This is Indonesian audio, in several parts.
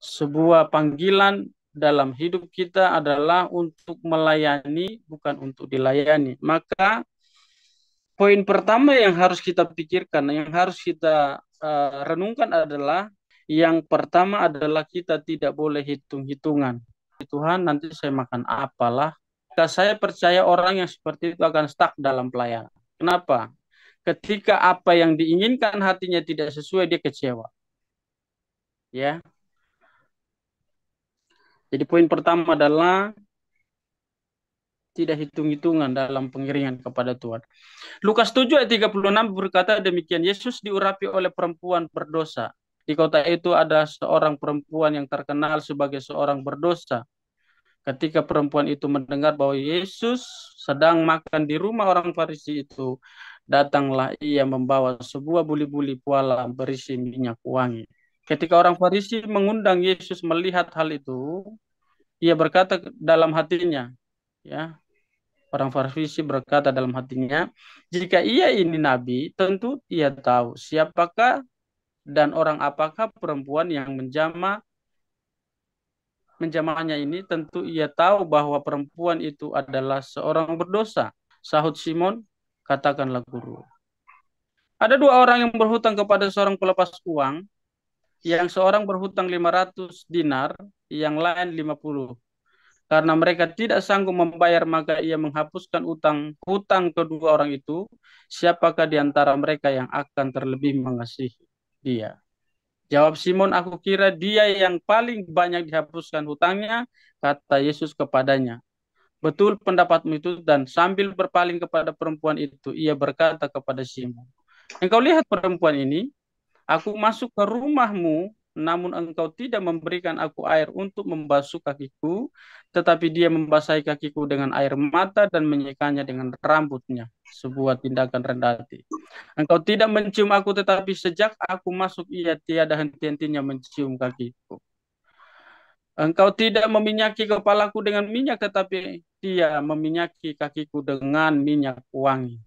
sebuah panggilan dalam hidup kita adalah untuk melayani, bukan untuk dilayani. Maka poin pertama yang harus kita pikirkan, yang harus kita uh, renungkan adalah yang pertama adalah kita tidak boleh hitung-hitungan. Tuhan, nanti saya makan apalah. saya percaya orang yang seperti itu akan stuck dalam pelayanan. Kenapa? Ketika apa yang diinginkan hatinya tidak sesuai, dia kecewa. Ya, jadi poin pertama adalah tidak hitung-hitungan dalam pengiringan kepada Tuhan. Lukas 7 ayat 36 berkata demikian, Yesus diurapi oleh perempuan berdosa. Di kota itu ada seorang perempuan yang terkenal sebagai seorang berdosa. Ketika perempuan itu mendengar bahwa Yesus sedang makan di rumah orang Farisi itu, datanglah ia membawa sebuah buli-buli pualam berisi minyak wangi. Ketika orang Farisi mengundang Yesus melihat hal itu, ia berkata dalam hatinya, ya. Orang Farisi berkata dalam hatinya, jika ia ini nabi, tentu ia tahu siapakah dan orang apakah perempuan yang menjama menjamahnya ini tentu ia tahu bahwa perempuan itu adalah seorang berdosa. Sahut Simon, katakanlah guru. Ada dua orang yang berhutang kepada seorang pelepas uang yang seorang berhutang 500 dinar, yang lain 50. Karena mereka tidak sanggup membayar maka ia menghapuskan utang hutang kedua orang itu, siapakah di antara mereka yang akan terlebih mengasihi dia? Jawab Simon, aku kira dia yang paling banyak dihapuskan hutangnya, kata Yesus kepadanya. Betul pendapatmu itu dan sambil berpaling kepada perempuan itu, ia berkata kepada Simon. Engkau lihat perempuan ini, Aku masuk ke rumahmu, namun engkau tidak memberikan aku air untuk membasuh kakiku, tetapi dia membasahi kakiku dengan air mata dan menyikanya dengan rambutnya. Sebuah tindakan rendah hati. Engkau tidak mencium aku, tetapi sejak aku masuk ia tiada henti-hentinya mencium kakiku. Engkau tidak meminyaki kepalaku dengan minyak, tetapi dia meminyaki kakiku dengan minyak wangi.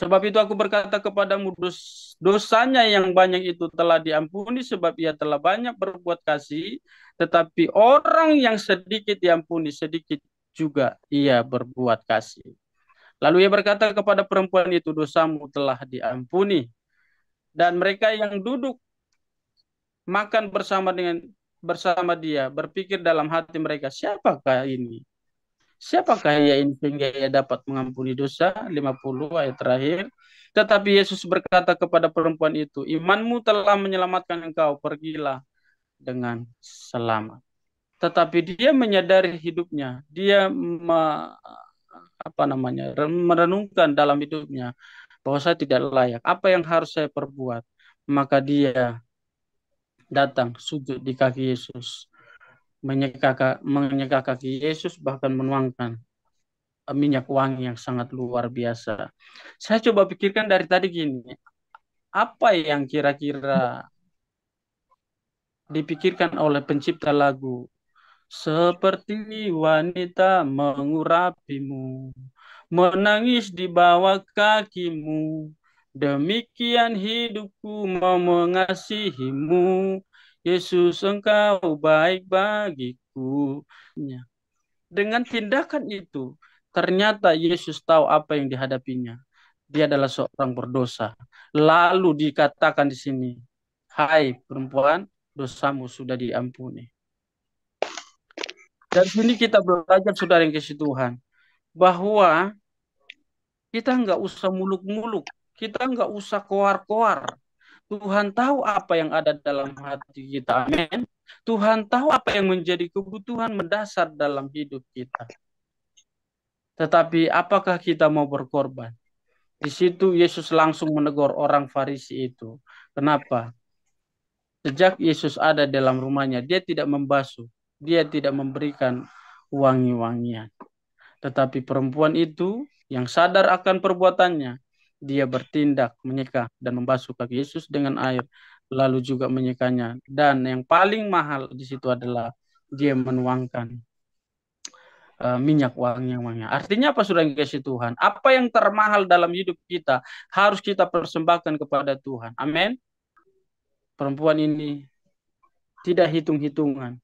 Sebab itu aku berkata kepadamu dos, dosanya yang banyak itu telah diampuni sebab ia telah banyak berbuat kasih. Tetapi orang yang sedikit diampuni sedikit juga ia berbuat kasih. Lalu ia berkata kepada perempuan itu dosamu telah diampuni. Dan mereka yang duduk makan bersama dengan bersama dia berpikir dalam hati mereka siapakah ini Siapakah ia ini sehingga ia dapat mengampuni dosa? 50 ayat terakhir. Tetapi Yesus berkata kepada perempuan itu, imanmu telah menyelamatkan engkau, pergilah dengan selamat. Tetapi dia menyadari hidupnya, dia me, apa namanya merenungkan dalam hidupnya bahwa saya tidak layak. Apa yang harus saya perbuat? Maka dia datang sujud di kaki Yesus menyeka menyeka kaki Yesus bahkan menuangkan eh, minyak wangi yang sangat luar biasa. Saya coba pikirkan dari tadi gini, apa yang kira-kira dipikirkan oleh pencipta lagu seperti wanita mengurapimu menangis di bawah kakimu demikian hidupku mau mengasihimu Yesus engkau baik bagiku. Ya. Dengan tindakan itu, ternyata Yesus tahu apa yang dihadapinya. Dia adalah seorang berdosa. Lalu dikatakan di sini, "Hai perempuan, dosamu sudah diampuni." Dan sini kita belajar saudara yang kasih Tuhan bahwa kita nggak usah muluk-muluk, kita nggak usah koar-koar, Tuhan tahu apa yang ada dalam hati kita. Amin. Tuhan tahu apa yang menjadi kebutuhan mendasar dalam hidup kita. Tetapi apakah kita mau berkorban? Di situ Yesus langsung menegur orang Farisi itu. Kenapa? Sejak Yesus ada dalam rumahnya, dia tidak membasuh, dia tidak memberikan wangi-wangian. Tetapi perempuan itu yang sadar akan perbuatannya, dia bertindak menyeka dan membasuh kaki Yesus dengan air lalu juga menyekanya dan yang paling mahal di situ adalah dia menuangkan uh, minyak wangi yang wangi. Artinya apa sudah yang kasih Tuhan? Apa yang termahal dalam hidup kita harus kita persembahkan kepada Tuhan. Amin. Perempuan ini tidak hitung-hitungan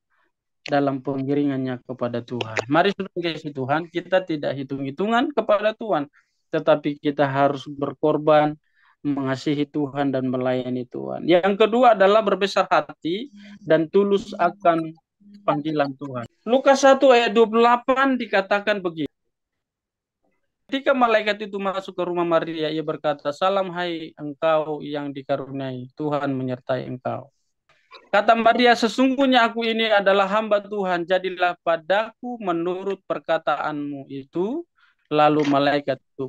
dalam pengiringannya kepada Tuhan. Mari sudah kasih Tuhan, kita tidak hitung-hitungan kepada Tuhan, tetapi kita harus berkorban mengasihi Tuhan dan melayani Tuhan. Yang kedua adalah berbesar hati dan tulus akan panggilan Tuhan. Lukas 1 ayat 28 dikatakan begini. Ketika malaikat itu masuk ke rumah Maria, ia berkata, Salam hai engkau yang dikaruniai, Tuhan menyertai engkau. Kata Maria, sesungguhnya aku ini adalah hamba Tuhan, jadilah padaku menurut perkataanmu itu, lalu malaikat itu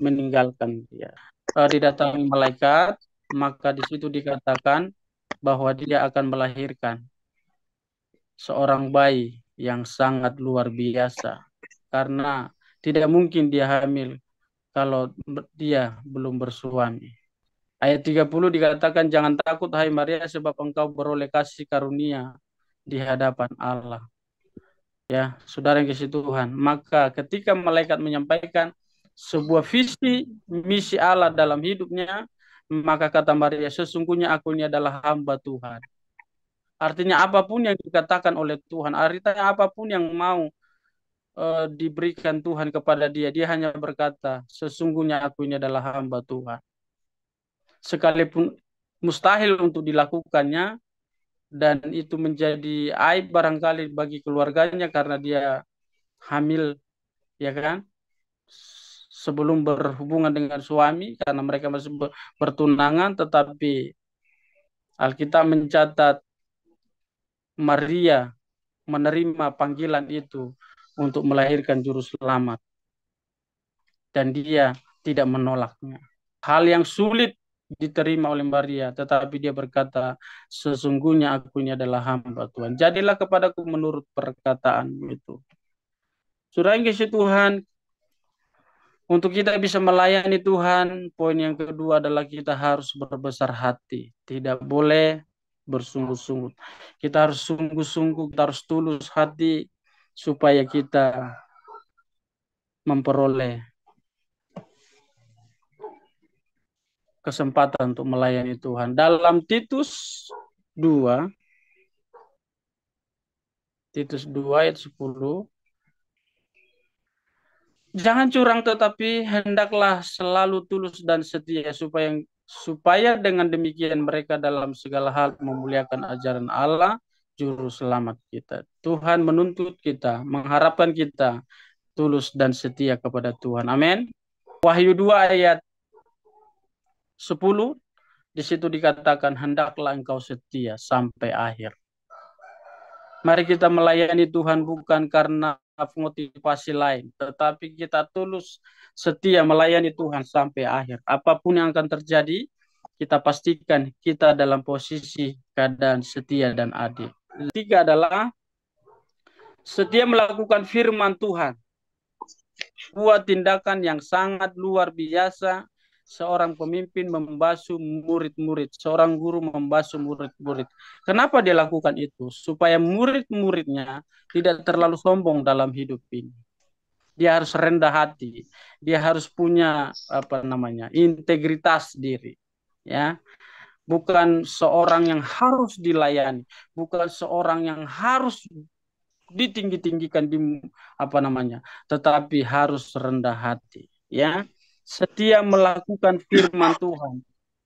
meninggalkan dia. Uh, didatangi malaikat, maka di situ dikatakan bahwa dia akan melahirkan seorang bayi yang sangat luar biasa karena tidak mungkin dia hamil kalau dia belum bersuami. Ayat 30 dikatakan jangan takut hai Maria sebab engkau beroleh kasih karunia di hadapan Allah ya saudara yang kasih Tuhan maka ketika malaikat menyampaikan sebuah visi misi Allah dalam hidupnya maka kata Maria sesungguhnya aku ini adalah hamba Tuhan artinya apapun yang dikatakan oleh Tuhan artinya apapun yang mau uh, diberikan Tuhan kepada dia dia hanya berkata sesungguhnya aku ini adalah hamba Tuhan sekalipun mustahil untuk dilakukannya dan itu menjadi aib barangkali bagi keluarganya karena dia hamil ya kan sebelum berhubungan dengan suami karena mereka masih bertunangan tetapi Alkitab mencatat Maria menerima panggilan itu untuk melahirkan juru selamat dan dia tidak menolaknya hal yang sulit diterima oleh Maria, tetapi dia berkata, sesungguhnya aku ini adalah hamba Tuhan. Jadilah kepadaku menurut perkataan itu. Surah yang kasih Tuhan, untuk kita bisa melayani Tuhan, poin yang kedua adalah kita harus berbesar hati. Tidak boleh bersungguh-sungguh. Kita harus sungguh-sungguh, kita harus tulus hati supaya kita memperoleh kesempatan untuk melayani Tuhan. Dalam Titus 2 Titus 2 ayat 10 Jangan curang tetapi hendaklah selalu tulus dan setia supaya supaya dengan demikian mereka dalam segala hal memuliakan ajaran Allah juru selamat kita. Tuhan menuntut kita, mengharapkan kita tulus dan setia kepada Tuhan. Amin. Wahyu 2 ayat 10 di situ dikatakan hendaklah engkau setia sampai akhir. Mari kita melayani Tuhan bukan karena motivasi lain, tetapi kita tulus setia melayani Tuhan sampai akhir. Apapun yang akan terjadi, kita pastikan kita dalam posisi keadaan setia dan adil. Tiga adalah setia melakukan firman Tuhan. Buat tindakan yang sangat luar biasa seorang pemimpin membasuh murid-murid, seorang guru membasuh murid-murid. Kenapa dia lakukan itu? Supaya murid-muridnya tidak terlalu sombong dalam hidup ini. Dia harus rendah hati, dia harus punya apa namanya integritas diri, ya. Bukan seorang yang harus dilayani, bukan seorang yang harus ditinggi-tinggikan di apa namanya, tetapi harus rendah hati, ya setia melakukan firman Tuhan.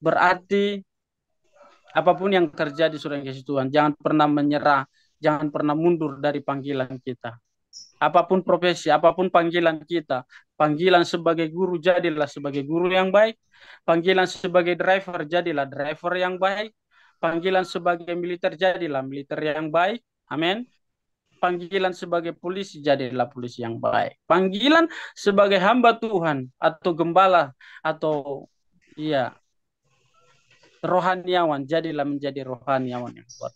Berarti apapun yang terjadi sudah yang kasih Tuhan, jangan pernah menyerah, jangan pernah mundur dari panggilan kita. Apapun profesi, apapun panggilan kita, panggilan sebagai guru jadilah sebagai guru yang baik, panggilan sebagai driver jadilah driver yang baik, panggilan sebagai militer jadilah militer yang baik. Amin panggilan sebagai polisi jadilah polisi yang baik. Panggilan sebagai hamba Tuhan atau gembala atau iya rohaniawan jadilah menjadi rohaniawan yang kuat.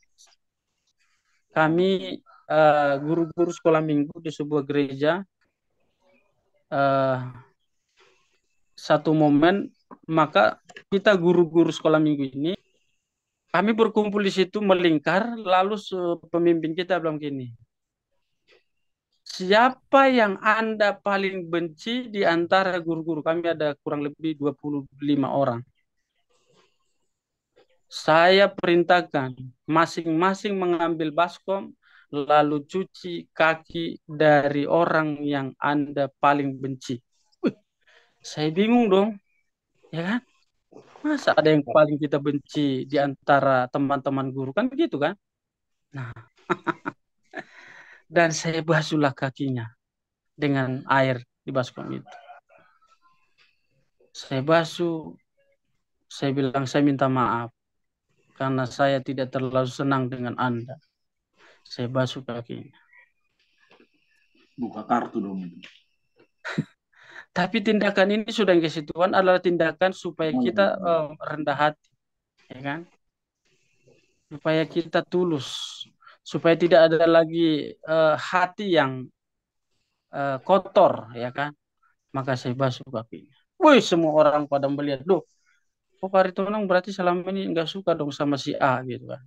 Kami eh, guru-guru uh, sekolah minggu di sebuah gereja uh, satu momen maka kita guru-guru sekolah minggu ini kami berkumpul di situ melingkar lalu pemimpin kita bilang gini Siapa yang Anda paling benci di antara guru-guru? Kami ada kurang lebih 25 orang. Saya perintahkan masing-masing mengambil baskom, lalu cuci kaki dari orang yang Anda paling benci. saya bingung dong. Ya kan? Masa ada yang paling kita benci di antara teman-teman guru? Kan begitu kan? Nah, dan saya basuhlah kakinya dengan air di baskom itu. Saya basuh, saya bilang saya minta maaf karena saya tidak terlalu senang dengan Anda. Saya basuh kakinya. Buka kartu dong. Tapi tindakan ini sudah yang Tuhan adalah tindakan supaya oh, kita iya. eh, rendah hati, ya kan? Supaya kita tulus supaya tidak ada lagi uh, hati yang uh, kotor ya kan maka saya basuh kakinya wih semua orang pada melihat duh kok Karitonang berarti selama ini nggak suka dong sama si A gitu kan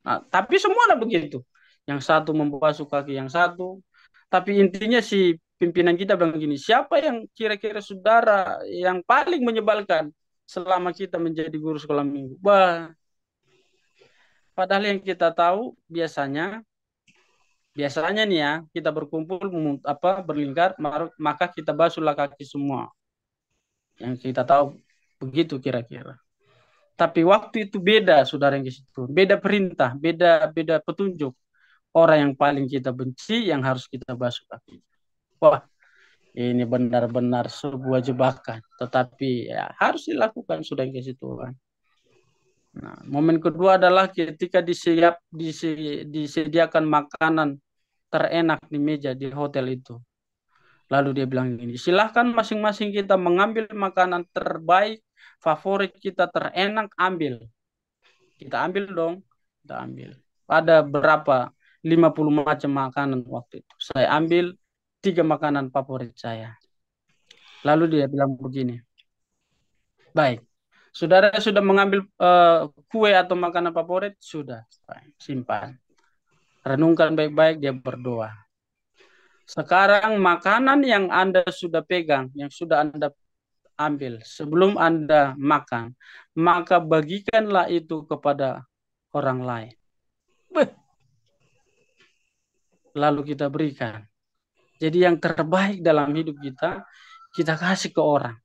nah, tapi semua ada begitu yang satu membasuh kaki yang satu tapi intinya si pimpinan kita bilang gini siapa yang kira-kira saudara yang paling menyebalkan selama kita menjadi guru sekolah minggu wah Padahal yang kita tahu biasanya biasanya nih ya kita berkumpul apa berlingkar maka kita basuhlah kaki semua. Yang kita tahu begitu kira-kira. Tapi waktu itu beda saudara yang di situ, beda perintah, beda beda petunjuk. Orang yang paling kita benci yang harus kita basuh kaki. Wah, ini benar-benar sebuah jebakan, tetapi ya harus dilakukan sudah yang di situ kan. Nah, momen kedua adalah ketika disiap disi, disediakan makanan terenak di meja di hotel itu. Lalu dia bilang gini, silahkan masing-masing kita mengambil makanan terbaik, favorit kita terenak ambil. Kita ambil dong, kita ambil. Ada berapa? 50 macam makanan waktu itu. Saya ambil tiga makanan favorit saya. Lalu dia bilang begini, baik, Saudara sudah mengambil uh, kue atau makanan favorit? Sudah, simpan. Renungkan baik-baik, dia berdoa. Sekarang makanan yang Anda sudah pegang, yang sudah Anda ambil sebelum Anda makan, maka bagikanlah itu kepada orang lain. Lalu kita berikan. Jadi yang terbaik dalam hidup kita, kita kasih ke orang.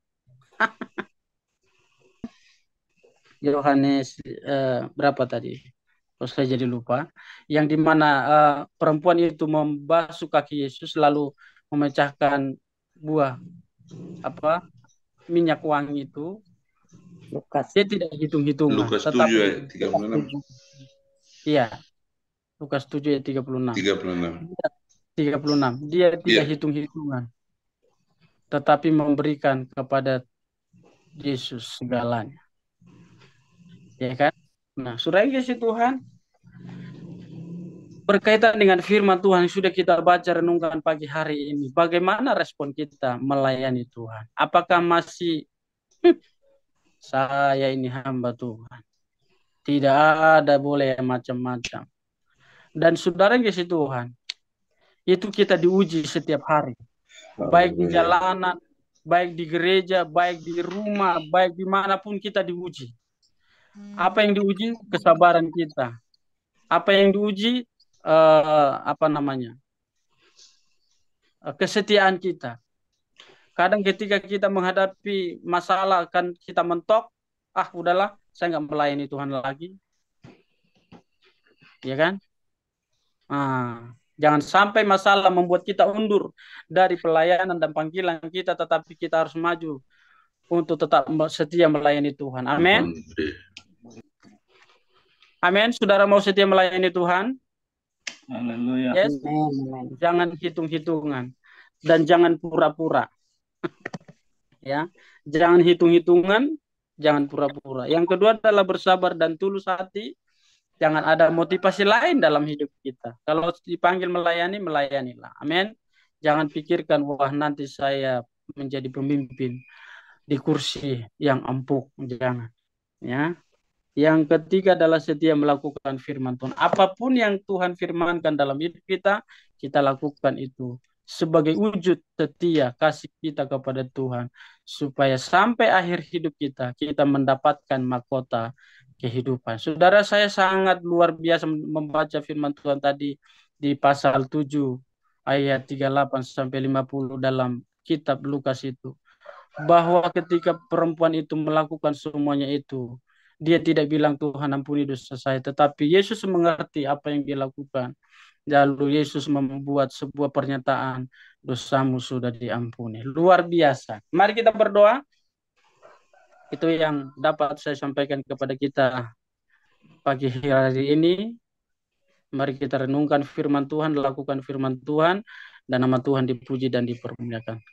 Yohanes eh, berapa tadi? Oh, saya jadi lupa. Yang dimana eh, perempuan itu membasuh kaki Yesus lalu memecahkan buah apa minyak wangi itu. Lukas. Dia tidak hitung-hitung. Lukas tetapi, 7 ayat 36. Iya. Lukas 7 ayat 36. 36. 36. Dia tidak yeah. hitung-hitungan. Tetapi memberikan kepada Yesus segalanya. Ya kan? Nah, surah kasih Tuhan berkaitan dengan firman Tuhan yang sudah kita baca renungkan pagi hari ini. Bagaimana respon kita melayani Tuhan? Apakah masih saya ini hamba Tuhan? Tidak ada boleh macam-macam. Dan saudara yang kasih Tuhan, itu kita diuji setiap hari. Baik di jalanan, baik di gereja, baik di rumah, baik dimanapun kita diuji. Apa yang diuji? Kesabaran kita. Apa yang diuji? Uh, apa namanya? Uh, kesetiaan kita. Kadang ketika kita menghadapi masalah kan kita mentok, ah udahlah, saya nggak melayani Tuhan lagi. Ya kan? Ah, jangan sampai masalah membuat kita undur dari pelayanan dan panggilan kita, tetapi kita harus maju untuk tetap setia melayani Tuhan. Amin. Amin. Saudara mau setia melayani Tuhan? Haleluya. Yes. Jangan hitung-hitungan dan jangan pura-pura. ya. Jangan hitung-hitungan, jangan pura-pura. Yang kedua adalah bersabar dan tulus hati. Jangan ada motivasi lain dalam hidup kita. Kalau dipanggil melayani, melayanilah. Amin. Jangan pikirkan wah nanti saya menjadi pemimpin di kursi yang empuk jangan ya yang ketiga adalah setia melakukan firman Tuhan apapun yang Tuhan firmankan dalam hidup kita kita lakukan itu sebagai wujud setia kasih kita kepada Tuhan supaya sampai akhir hidup kita kita mendapatkan mahkota kehidupan. Saudara saya sangat luar biasa membaca firman Tuhan tadi di pasal 7 ayat 38 sampai 50 dalam kitab Lukas itu bahwa ketika perempuan itu melakukan semuanya itu, dia tidak bilang Tuhan ampuni dosa saya, tetapi Yesus mengerti apa yang dia lakukan. Lalu Yesus membuat sebuah pernyataan, dosamu sudah diampuni. Luar biasa. Mari kita berdoa. Itu yang dapat saya sampaikan kepada kita pagi hari ini. Mari kita renungkan firman Tuhan, lakukan firman Tuhan, dan nama Tuhan dipuji dan dipermuliakan.